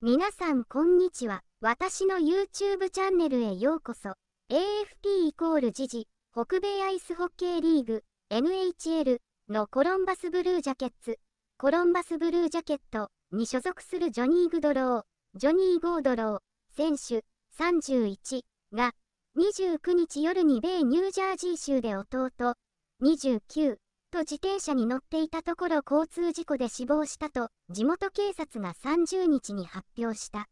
皆さんこんにちは。私の YouTube チャンネルへようこそ。AFP イコール時事、北米アイスホッケーリーグ、NHL のコロンバスブルージャケッツ、コロンバスブルージャケットに所属するジョニー・グドロー、ジョニー・ゴードロー、選手31が、29日夜に米ニュージャージー州で弟、29と自転車に乗っていたところ交通事故で死亡したと地元警察が30日に発表した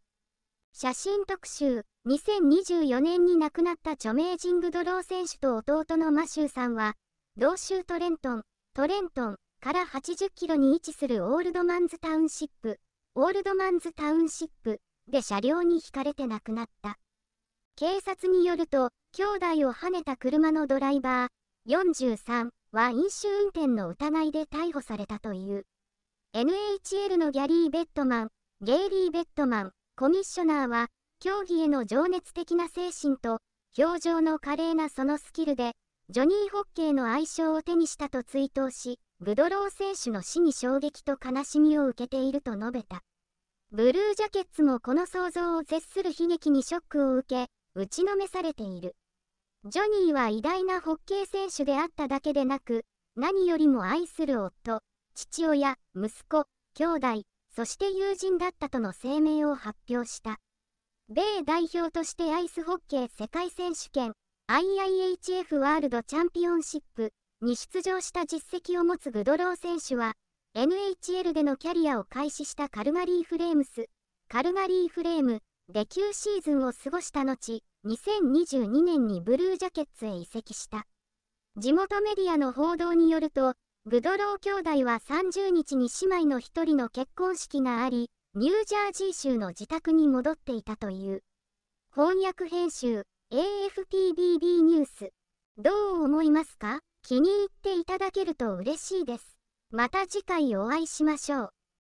写真特集2024年に亡くなった著名人グドロー選手と弟のマシューさんは同州トレントントレントンから80キロに位置するオールドマンズタウンシップオールドマンズタウンシップで車両にひかれて亡くなった警察によると兄弟をはねた車のドライバー43は飲酒運転の疑いで逮捕されたという。NHL のギャリー・ベッドマン、ゲイリー・ベッドマン、コミッショナーは、競技への情熱的な精神と、表情の華麗なそのスキルで、ジョニー・ホッケーの愛称を手にしたと追悼し、ブドロー選手の死に衝撃と悲しみを受けていると述べた。ブルージャケッツもこの想像を絶する悲劇にショックを受け、打ちのめされている。ジョニーは偉大なホッケー選手であっただけでなく、何よりも愛する夫、父親、息子、兄弟、そして友人だったとの声明を発表した。米代表としてアイスホッケー世界選手権 IIHF ワールドチャンピオンシップに出場した実績を持つグドロー選手は、NHL でのキャリアを開始したカルガリーフレームス、カルガリーフレーム、で9シーズンを過ごした後、2022年にブルージャケッツへ移籍した。地元メディアの報道によると、グドロー兄弟は30日に姉妹の一人の結婚式があり、ニュージャージー州の自宅に戻っていたという。翻訳編集、AFPBB ニュース。どう思いますか気に入っていただけると嬉しいです。また次回お会いしましょう。